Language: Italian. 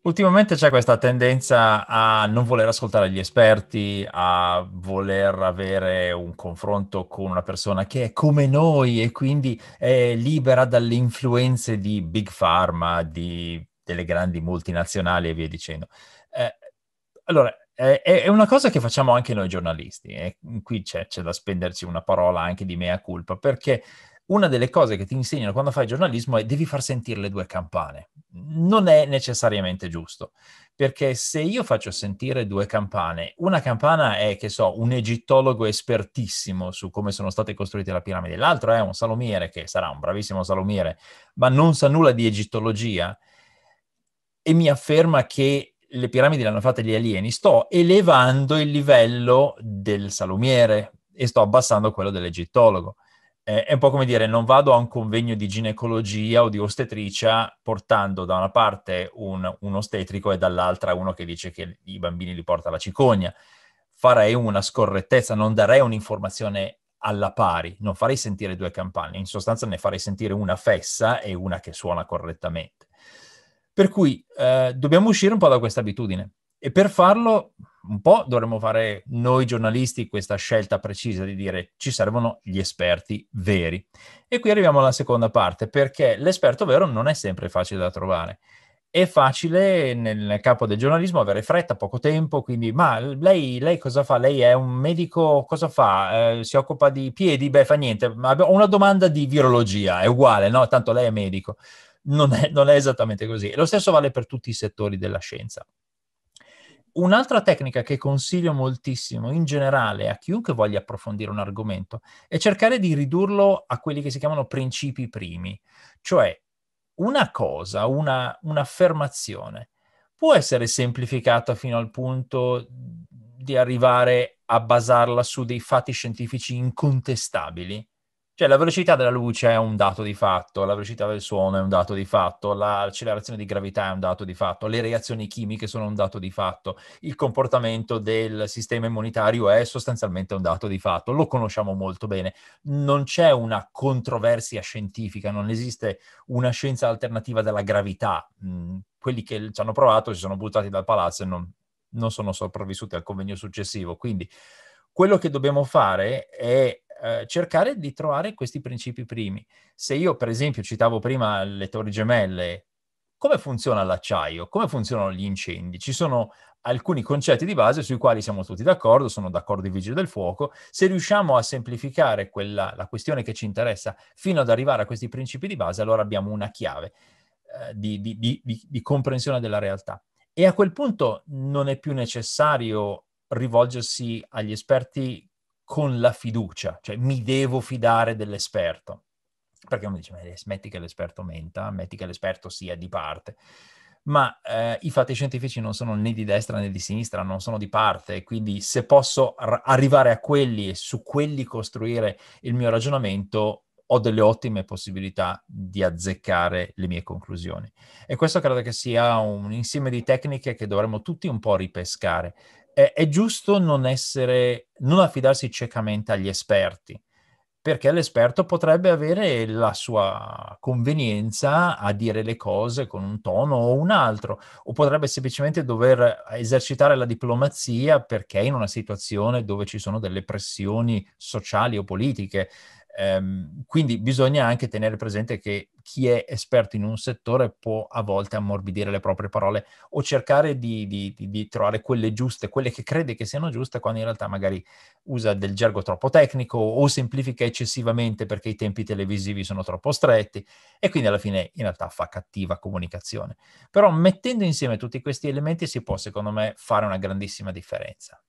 Ultimamente c'è questa tendenza a non voler ascoltare gli esperti, a voler avere un confronto con una persona che è come noi e quindi è libera dalle influenze di Big Pharma, di, delle grandi multinazionali e via dicendo. Eh, allora, è, è, una cosa che facciamo anche noi giornalisti e eh. qui c'è, c'è da spenderci una parola anche di mea culpa perché una delle cose che ti insegnano quando fai giornalismo è devi far sentire le due campane. Non è necessariamente giusto, perché se io faccio sentire due campane, una campana è, che so, un egittologo espertissimo su come sono state costruite le piramidi, l'altra è un salumiere che sarà un bravissimo salumiere, ma non sa nulla di egittologia e mi afferma che le piramidi le hanno fatte gli alieni, sto elevando il livello del salumiere e sto abbassando quello dell'egittologo eh, è un po' come dire non vado a un convegno di ginecologia o di ostetricia portando da una parte un, un ostetrico e dall'altra uno che dice che i bambini li porta la cicogna. Farei una scorrettezza, non darei un'informazione alla pari, non farei sentire due campane, in sostanza ne farei sentire una fessa e una che suona correttamente. Per cui eh, dobbiamo uscire un po' da questa abitudine. E per farlo un po' dovremmo fare noi giornalisti questa scelta precisa di dire ci servono gli esperti veri. E qui arriviamo alla seconda parte, perché l'esperto vero non è sempre facile da trovare. È facile nel capo del giornalismo avere fretta, poco tempo, quindi ma lei, lei cosa fa? Lei è un medico, cosa fa? Eh, si occupa di piedi? Beh, fa niente. Ho una domanda di virologia, è uguale, no? Tanto lei è medico. Non è, non è esattamente così. E lo stesso vale per tutti i settori della scienza. Un'altra tecnica che consiglio moltissimo in generale a chiunque voglia approfondire un argomento è cercare di ridurlo a quelli che si chiamano principi primi, cioè una cosa, una, un'affermazione può essere semplificata fino al punto di arrivare a basarla su dei fatti scientifici incontestabili, cioè la velocità della luce è un dato di fatto, la velocità del suono è un dato di fatto, l'accelerazione di gravità è un dato di fatto, le reazioni chimiche sono un dato di fatto, il comportamento del sistema immunitario è sostanzialmente un dato di fatto, lo conosciamo molto bene. Non c'è una controversia scientifica, non esiste una scienza alternativa della gravità. Mm, quelli che ci hanno provato si sono buttati dal palazzo e non, non sono sopravvissuti al convegno successivo. Quindi quello che dobbiamo fare è eh, cercare di trovare questi principi primi. Se io, per esempio, citavo prima le torri gemelle, come funziona l'acciaio? Come funzionano gli incendi? Ci sono alcuni concetti di base sui quali siamo tutti d'accordo, sono d'accordo i vigili del fuoco. Se riusciamo a semplificare quella, la questione che ci interessa fino ad arrivare a questi principi di base, allora abbiamo una chiave eh, di, di, di, di comprensione della realtà. E a quel punto non è più necessario rivolgersi agli esperti con la fiducia, cioè mi devo fidare dell'esperto. Perché uno dice, ma eh, smetti che l'esperto menta, ammetti che l'esperto sia di parte. Ma eh, i fatti scientifici non sono né di destra né di sinistra, non sono di parte, quindi se posso r- arrivare a quelli e su quelli costruire il mio ragionamento, ho delle ottime possibilità di azzeccare le mie conclusioni. E questo credo che sia un insieme di tecniche che dovremmo tutti un po' ripescare eh, è giusto non, essere, non affidarsi ciecamente agli esperti, perché l'esperto potrebbe avere la sua convenienza a dire le cose con un tono o un altro, o potrebbe semplicemente dover esercitare la diplomazia perché è in una situazione dove ci sono delle pressioni sociali o politiche Ehm, quindi bisogna anche tenere presente che chi è esperto in un settore può a volte ammorbidire le proprie parole o cercare di, di, di, trovare quelle giuste, quelle che crede che siano giuste, quando in realtà magari usa del gergo troppo tecnico o semplifica eccessivamente perché i tempi televisivi sono troppo stretti e quindi alla fine in realtà fa cattiva comunicazione. Però mettendo insieme tutti questi elementi si può secondo me fare una grandissima differenza.